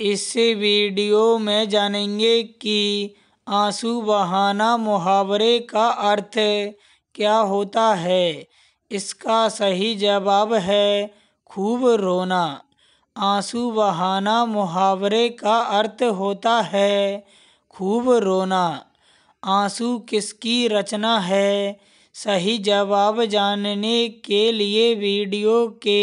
इस वीडियो में जानेंगे कि आंसू बहाना मुहावरे का अर्थ क्या होता है इसका सही जवाब है खूब रोना आंसू बहाना मुहावरे का अर्थ होता है खूब रोना आंसू किसकी रचना है सही जवाब जानने के लिए वीडियो के